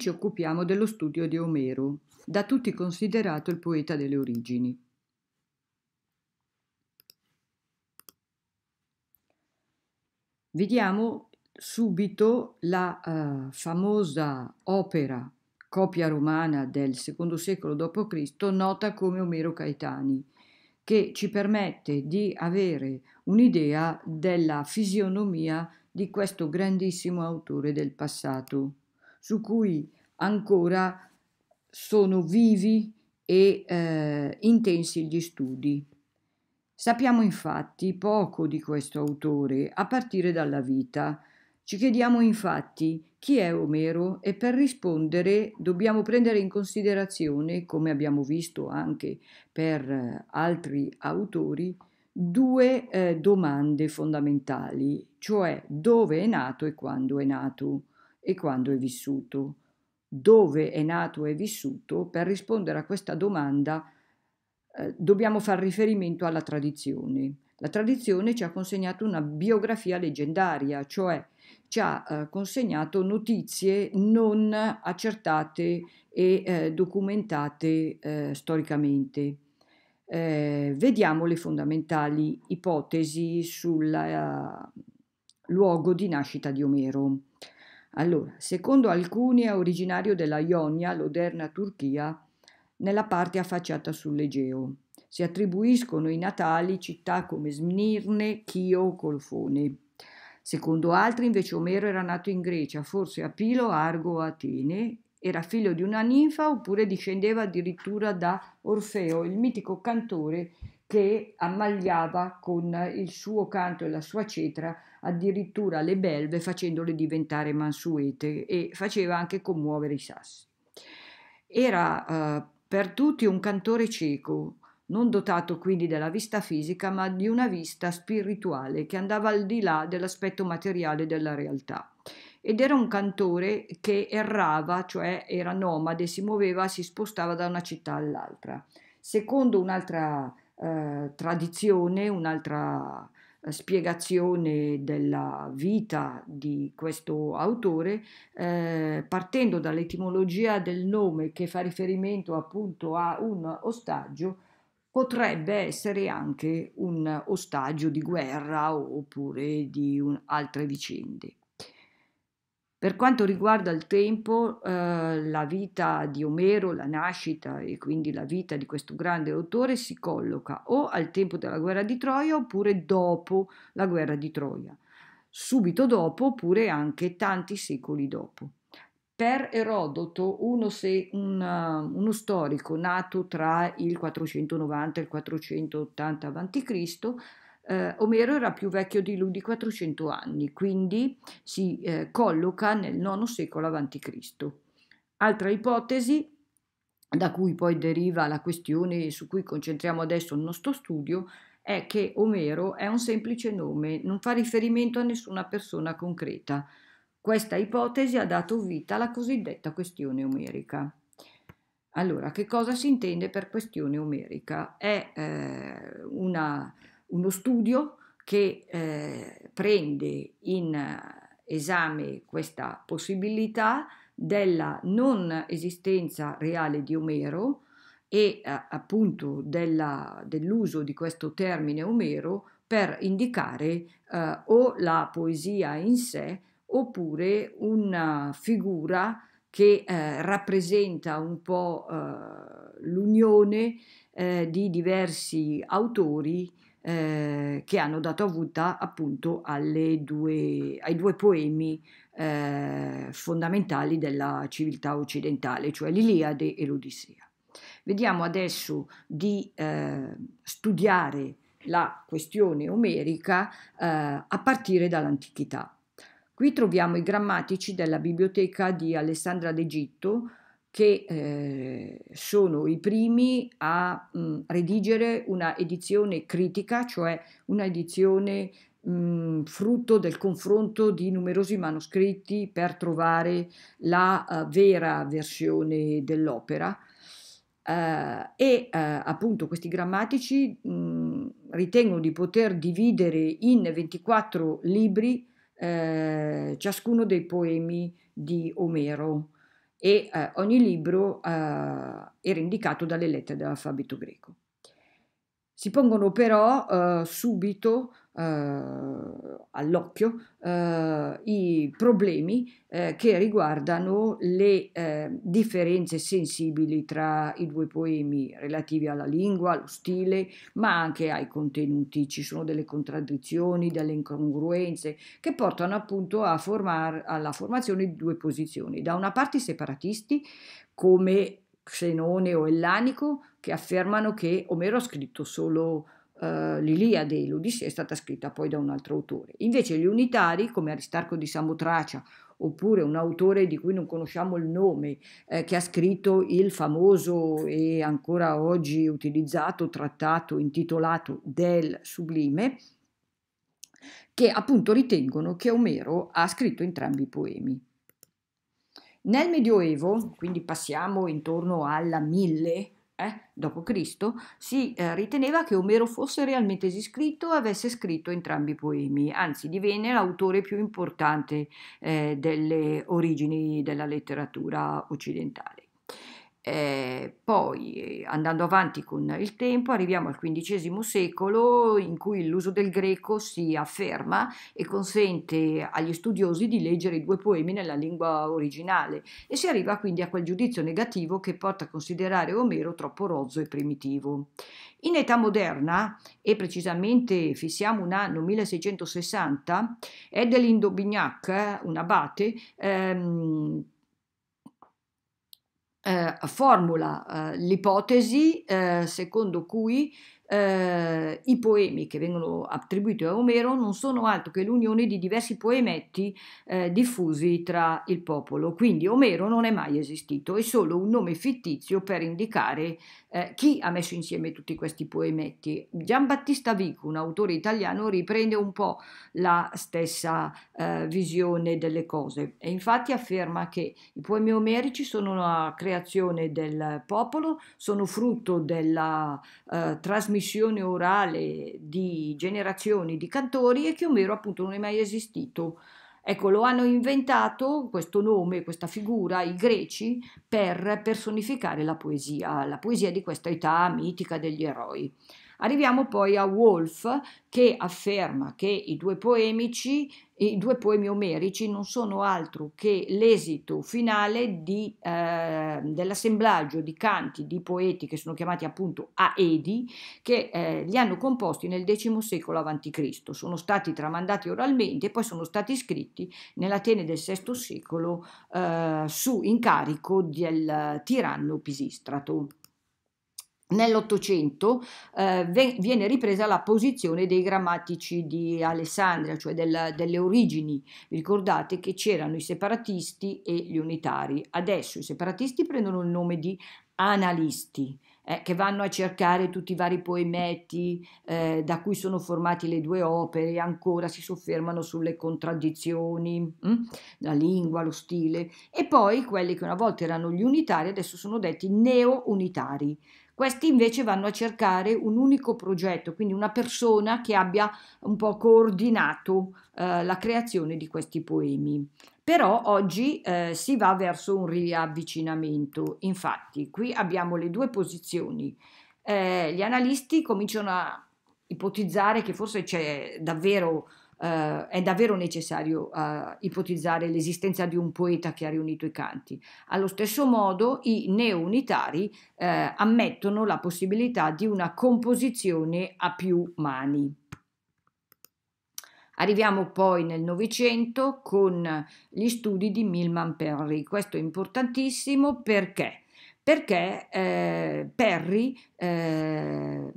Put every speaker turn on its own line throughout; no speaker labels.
ci occupiamo dello studio di Omero, da tutti considerato il poeta delle origini. Vediamo subito la uh, famosa opera, copia romana del secondo secolo d.C., nota come Omero Caetani, che ci permette di avere un'idea della fisionomia di questo grandissimo autore del passato su cui ancora sono vivi e eh, intensi gli studi. Sappiamo infatti poco di questo autore a partire dalla vita. Ci chiediamo infatti chi è Omero e per rispondere dobbiamo prendere in considerazione, come abbiamo visto anche per eh, altri autori, due eh, domande fondamentali, cioè dove è nato e quando è nato e quando è vissuto. Dove è nato e vissuto? Per rispondere a questa domanda eh, dobbiamo far riferimento alla tradizione. La tradizione ci ha consegnato una biografia leggendaria, cioè ci ha eh, consegnato notizie non accertate e eh, documentate eh, storicamente. Eh, vediamo le fondamentali ipotesi sul eh, luogo di nascita di Omero. Allora, secondo alcuni è originario della Ionia, l'oderna Turchia, nella parte affacciata sull'Egeo. Si attribuiscono i natali città come Smirne, Chio o Colfone. Secondo altri invece Omero era nato in Grecia, forse a Pilo, Argo o Atene, era figlio di una ninfa oppure discendeva addirittura da Orfeo, il mitico cantore che ammagliava con il suo canto e la sua cetra addirittura le belve facendole diventare mansuete e faceva anche commuovere i sassi. Era eh, per tutti un cantore cieco, non dotato quindi della vista fisica, ma di una vista spirituale che andava al di là dell'aspetto materiale della realtà. Ed era un cantore che errava, cioè era nomade, si muoveva, si spostava da una città all'altra. Secondo un'altra eh, tradizione, un'altra eh, spiegazione della vita di questo autore, eh, partendo dall'etimologia del nome che fa riferimento appunto a un ostaggio, potrebbe essere anche un ostaggio di guerra oppure di un, altre vicende. Per quanto riguarda il tempo, eh, la vita di Omero, la nascita e quindi la vita di questo grande autore si colloca o al tempo della guerra di Troia oppure dopo la guerra di Troia, subito dopo oppure anche tanti secoli dopo. Per Erodoto, uno, se, un, uno storico nato tra il 490 e il 480 a.C., eh, Omero era più vecchio di lui di 400 anni, quindi si eh, colloca nel IX secolo a.C. Altra ipotesi, da cui poi deriva la questione su cui concentriamo adesso il nostro studio, è che Omero è un semplice nome, non fa riferimento a nessuna persona concreta. Questa ipotesi ha dato vita alla cosiddetta questione omerica. Allora, che cosa si intende per questione omerica? È eh, una uno studio che eh, prende in esame questa possibilità della non esistenza reale di Omero e eh, appunto della, dell'uso di questo termine Omero per indicare eh, o la poesia in sé oppure una figura che eh, rappresenta un po' eh, l'unione eh, di diversi autori eh, che hanno dato vita appunto due, ai due poemi eh, fondamentali della civiltà occidentale, cioè l'Iliade e l'Odissea. Vediamo adesso di eh, studiare la questione omerica eh, a partire dall'antichità. Qui troviamo i grammatici della biblioteca di Alessandra d'Egitto, che eh, sono i primi a mh, redigere una edizione critica, cioè una edizione mh, frutto del confronto di numerosi manoscritti per trovare la uh, vera versione dell'opera. Uh, e uh, appunto questi grammatici mh, ritengono di poter dividere in 24 libri ciascuno dei poemi di Omero e eh, ogni libro eh, era indicato dalle lettere dell'alfabeto greco. Si pongono però eh, subito eh, all'occhio eh, i problemi eh, che riguardano le differenze sensibili tra i due poemi relativi alla lingua, allo stile, ma anche ai contenuti. Ci sono delle contraddizioni, delle incongruenze che portano appunto formar, alla formazione di due posizioni. Da una parte i separatisti come Xenone o Ellanico che affermano che Omero ha scritto solo eh, l'Iliade e l'Odissea è stata scritta poi da un altro autore. Invece gli unitari, come Aristarco di Samotracia oppure un autore di cui non conosciamo il nome, eh, che ha scritto il famoso e ancora oggi utilizzato trattato intitolato Del Sublime, che appunto ritengono che Omero ha scritto entrambi i poemi. Nel Medioevo, quindi passiamo intorno alla 1000 eh, d.C., si eh, riteneva che Omero fosse realmente iscritto e avesse scritto entrambi i poemi, anzi divenne l'autore più importante eh, delle origini della letteratura occidentale. Eh, poi, andando avanti con il tempo, arriviamo al XV secolo in cui l'uso del greco si afferma e consente agli studiosi di leggere i due poemi nella lingua originale e si arriva quindi a quel giudizio negativo che porta a considerare Omero troppo rozzo e primitivo. In età moderna, e precisamente fissiamo un anno 1660, Edelin d'Aubignac, un abate, ehm, eh, formula eh, l'ipotesi eh, secondo cui eh, i poemi che vengono attribuiti a Omero non sono altro che l'unione di diversi poemetti eh, diffusi tra il popolo. Quindi Omero non è mai esistito, è solo un nome fittizio per indicare eh, chi ha messo insieme tutti questi poemetti. Giambattista Vico, un autore italiano, riprende un po' la stessa eh, visione delle cose e infatti afferma che i poemi omerici sono una creazione del popolo, sono frutto della eh, trasmissione trasmissione orale di generazioni di cantori e che Omero appunto non è mai esistito. Ecco, lo hanno inventato questo nome, questa figura, i greci, per personificare la poesia, la poesia di questa età mitica degli eroi. Arriviamo poi a Wolfe che afferma che i due poemici i due poemi omerici non sono altro che l'esito finale di, eh, dell'assemblaggio di canti di poeti che sono chiamati appunto Aedi, che eh, li hanno composti nel X secolo a.C. Sono stati tramandati oralmente e poi sono stati scritti nell'Atene del VI secolo eh, su incarico del tiranno Pisistrato. Nell'Ottocento eh, viene ripresa la posizione dei grammatici di Alessandria, cioè del, delle origini. Vi ricordate che c'erano i separatisti e gli unitari. Adesso i separatisti prendono il nome di analisti. Eh, che vanno a cercare tutti i vari poemetti eh, da cui sono formati le due opere, ancora si soffermano sulle contraddizioni, mh? Mm? la lingua, lo stile, e poi quelli che una volta erano gli unitari adesso sono detti neo-unitari, questi invece vanno a cercare un unico progetto, quindi una persona che abbia un po' coordinato eh, la creazione di questi poemi. Però oggi eh, si va verso un riavvicinamento. Infatti, qui abbiamo le due posizioni. Eh, gli analisti cominciano a ipotizzare che forse c'è davvero eh, è davvero necessario eh, ipotizzare l'esistenza di un poeta che ha riunito i canti. Allo stesso modo i neounitari eh, ammettono la possibilità di una composizione a più mani. Arriviamo poi nel Novecento con gli studi di Milman Perry. Questo è importantissimo perché? perché eh, Perry eh,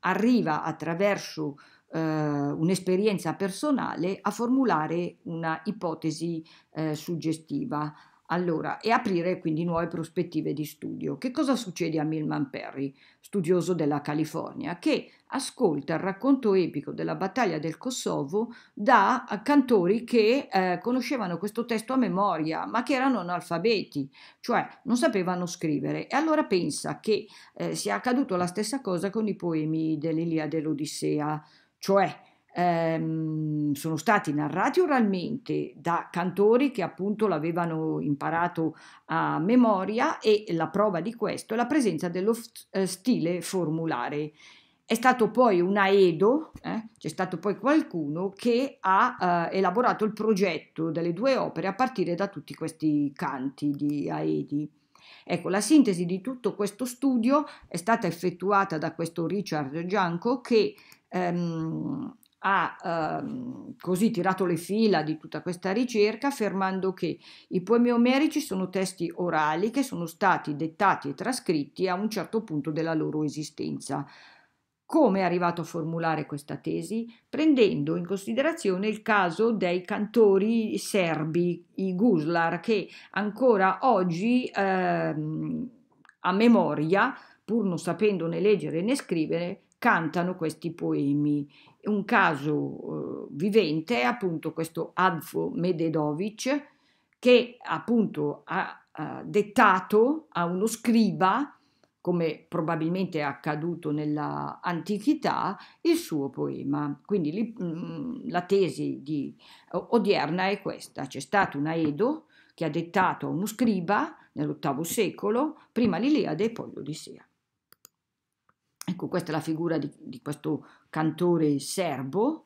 arriva attraverso eh, un'esperienza personale a formulare una ipotesi eh, suggestiva. Allora, e aprire quindi nuove prospettive di studio. Che cosa succede a Milman Perry, studioso della California, che ascolta il racconto epico della battaglia del Kosovo da cantori che eh, conoscevano questo testo a memoria, ma che erano analfabeti, cioè non sapevano scrivere. E allora pensa che eh, sia accaduto la stessa cosa con i poemi dell'Iliade e dell'Odissea cioè ehm, sono stati narrati oralmente da cantori che appunto l'avevano imparato a memoria e la prova di questo è la presenza dello f- eh, stile formulare. È stato poi un Aedo, eh? c'è stato poi qualcuno che ha eh, elaborato il progetto delle due opere a partire da tutti questi canti di Aedi. Ecco, la sintesi di tutto questo studio è stata effettuata da questo Richard Gianco che ehm, ha ehm, così tirato le fila di tutta questa ricerca affermando che i poemi omerici sono testi orali che sono stati dettati e trascritti a un certo punto della loro esistenza. Come è arrivato a formulare questa tesi? Prendendo in considerazione il caso dei cantori serbi, i Guslar, che ancora oggi ehm, a memoria, pur non sapendone leggere né scrivere, cantano questi poemi. Un caso eh, vivente è appunto questo Adfo Mededovic che appunto ha, ha dettato a uno scriba, come probabilmente è accaduto nell'antichità, il suo poema. Quindi li, mh, mm, mm, la tesi di, odierna è questa. C'è stato un Aedo che ha dettato a uno scriba nell'VIII secolo, prima l'Iliade e poi l'Odissea. Ecco, questa è la figura di, di questo cantore serbo,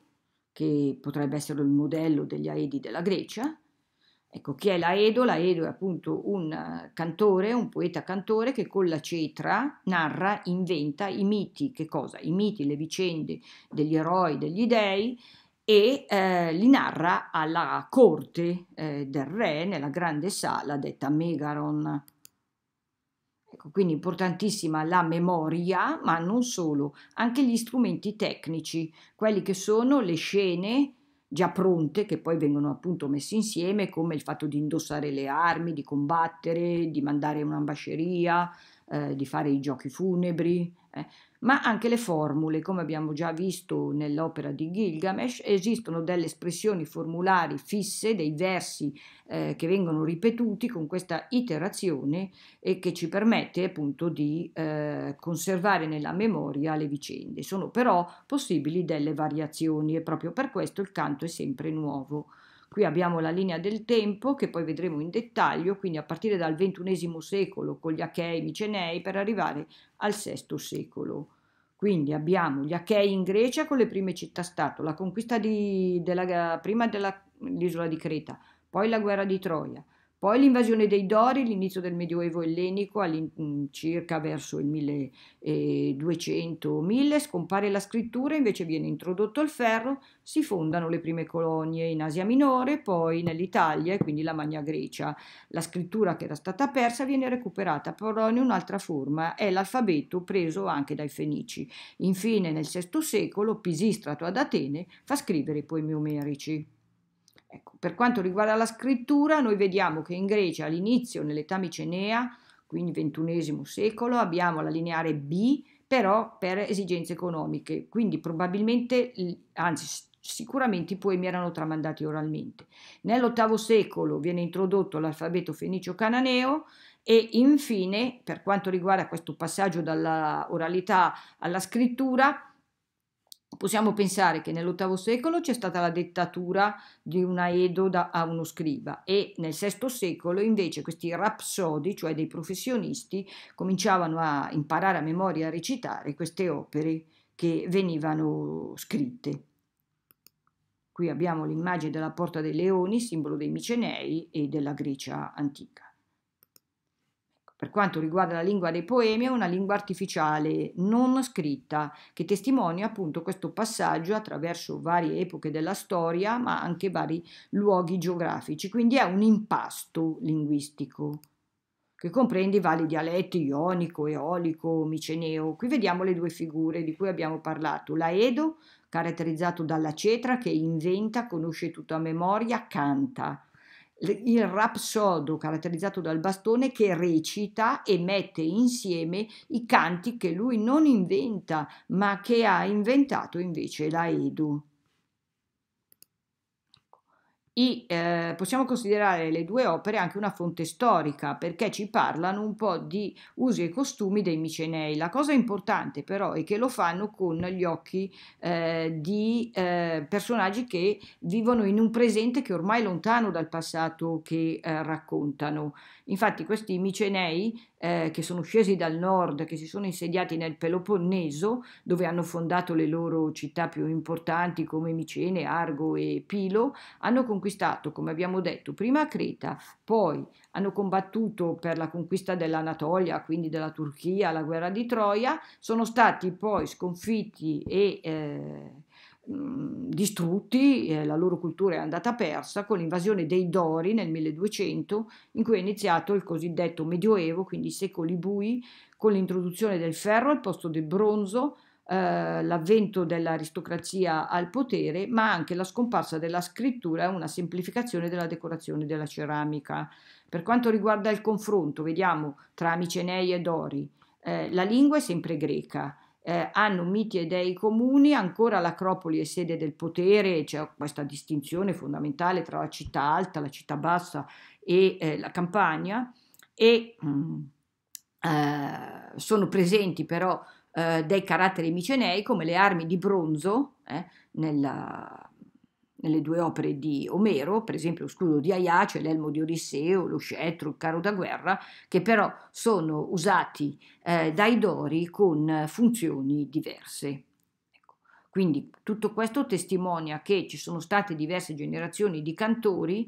che potrebbe essere il modello degli Aedi della Grecia. Ecco, chi è l'Aedo? L'Aedo è appunto un eh, cantore, un poeta cantore che con la cetra narra, inventa i miti, che cosa? I miti, le vicende degli eroi, degli dei e eh, li narra alla corte eh, del re nella grande sala detta Megaron. Ecco, quindi importantissima la memoria, ma non solo, anche gli strumenti tecnici, quelli che sono le scene già pronte, che poi vengono appunto messe insieme, come il fatto di indossare le armi, di combattere, di mandare un'ambasceria, eh, di fare i giochi funebri, eh, ma anche le formule, come abbiamo già visto nell'opera di Gilgamesh, esistono delle espressioni formulari fisse, dei versi eh, che vengono ripetuti con questa iterazione e che ci permette appunto di eh, conservare nella memoria le vicende. Sono però possibili delle variazioni e proprio per questo il canto è sempre nuovo. Qui abbiamo la linea del tempo che poi vedremo in dettaglio, quindi a partire dal XXI secolo con gli Achei e Micenei per arrivare al VI secolo. Quindi abbiamo gli Achei in Grecia con le prime città-stato, la conquista di, della, prima dell'isola di Creta, poi la guerra di Troia, poi l'invasione dei Dori, l'inizio del Medioevo ellenico, mm, circa verso il 1200-1000, eh, scompare la scrittura, invece viene introdotto il ferro, si fondano le prime colonie in Asia Minore, poi nell'Italia e quindi la Magna Grecia. La scrittura che era stata persa viene recuperata però in un'altra forma, è l'alfabeto preso anche dai Fenici. Infine nel VI secolo Pisistrato ad Atene fa scrivere i poemi omerici. Ecco, per quanto riguarda la scrittura, noi vediamo che in Grecia all'inizio, nell'età micenea, quindi XXI secolo, abbiamo la lineare B, però per esigenze economiche, quindi probabilmente, anzi sicuramente i poemi erano tramandati oralmente. Nell'VIII secolo viene introdotto l'alfabeto fenicio-cananeo e infine, per quanto riguarda questo passaggio dalla oralità alla scrittura, possiamo pensare che nell'VIII secolo c'è stata la dettatura di una edoda a uno scriba e nel VI secolo invece questi rapsodi, cioè dei professionisti, cominciavano a imparare a memoria a recitare queste opere che venivano scritte. Qui abbiamo l'immagine della Porta dei Leoni, simbolo dei Micenei e della Grecia antica. Per quanto riguarda la lingua dei poemi, è una lingua artificiale, non scritta, che testimonia appunto questo passaggio attraverso varie epoche della storia, ma anche vari luoghi geografici. Quindi è un impasto linguistico che comprende i vari dialetti ionico, eolico, miceneo. Qui vediamo le due figure di cui abbiamo parlato, l'Aedo, caratterizzato dalla cetra, che inventa, conosce tutto a memoria, canta il rapsodo caratterizzato dal bastone che recita e mette insieme i canti che lui non inventa, ma che ha inventato invece la Edu. I, eh, possiamo considerare le due opere anche una fonte storica perché ci parlano un po' di usi e costumi dei Micenei. La cosa importante però è che lo fanno con gli occhi eh, di eh, personaggi che vivono in un presente che ormai è lontano dal passato che eh, raccontano. Infatti questi Micenei, eh, che sono scesi dal nord, che si sono insediati nel Peloponneso, dove hanno fondato le loro città più importanti come Micene, Argo e Pilo, hanno conquistato, come abbiamo detto, prima Creta, poi hanno combattuto per la conquista dell'Anatolia, quindi della Turchia, la guerra di Troia, sono stati poi sconfitti e... Eh, Mhmm, distrutti, eh, la loro cultura è andata persa con l'invasione dei Dori nel 1200, in cui è iniziato il cosiddetto Medioevo, quindi secoli bui, con l'introduzione del ferro al posto del bronzo, eh, l'avvento dell'aristocrazia al potere, ma anche la scomparsa della scrittura e una semplificazione della decorazione della ceramica. Per quanto riguarda il confronto, vediamo tra Micenei e Dori, eh, la lingua è sempre greca, eh, hanno miti e dei comuni, ancora l'Acropoli è sede del potere, c'è cioè questa distinzione fondamentale tra la città alta, la città bassa e eh, la campagna e mh, mm, eh, sono presenti però eh, dei caratteri micenei come le armi di bronzo eh, nella, nelle due opere di Omero, per esempio lo scudo di Aiace, l'elmo di Orisseo, lo scettro, il carro da guerra, che però sono usati eh, dai Dori con funzioni diverse. Ecco. Quindi tutto questo testimonia che ci sono state diverse generazioni di cantori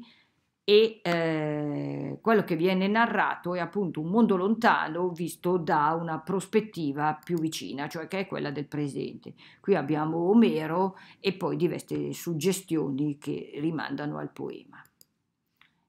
e eh, quello che viene narrato è appunto un mondo lontano visto da una prospettiva più vicina, cioè che è quella del presente. Qui abbiamo Omero e poi diverse suggestioni che rimandano al poema.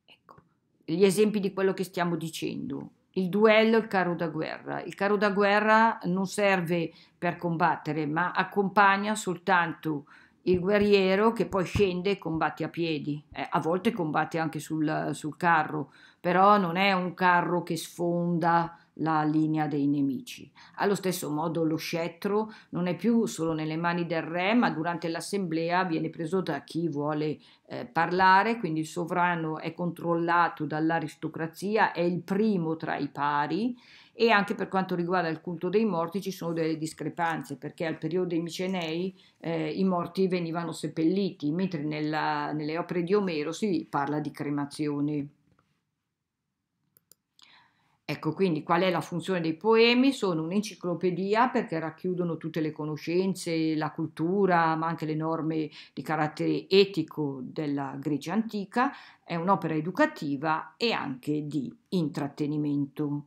Ecco, gli esempi di quello che stiamo dicendo. Il duello, e il carro da guerra. Il carro da guerra non serve per combattere, ma accompagna soltanto il guerriero che poi scende e combatte a piedi, eh, a volte combatte anche sul, sul, carro, però non è un carro che sfonda la linea dei nemici. Allo stesso modo lo scettro non è più solo nelle mani del re, ma durante l'assemblea viene preso da chi vuole eh, parlare, quindi il sovrano è controllato dall'aristocrazia, è il primo tra i pari e anche per quanto riguarda il culto dei morti ci sono delle discrepanze perché al periodo dei Micenei eh, i morti venivano seppelliti, mentre nella, nelle opere di Omero si parla di cremazione. Ecco quindi qual è la funzione dei poemi? Sono un'enciclopedia perché racchiudono tutte le conoscenze, la cultura, ma anche le norme di carattere etico della Grecia antica, è un'opera educativa e anche di intrattenimento.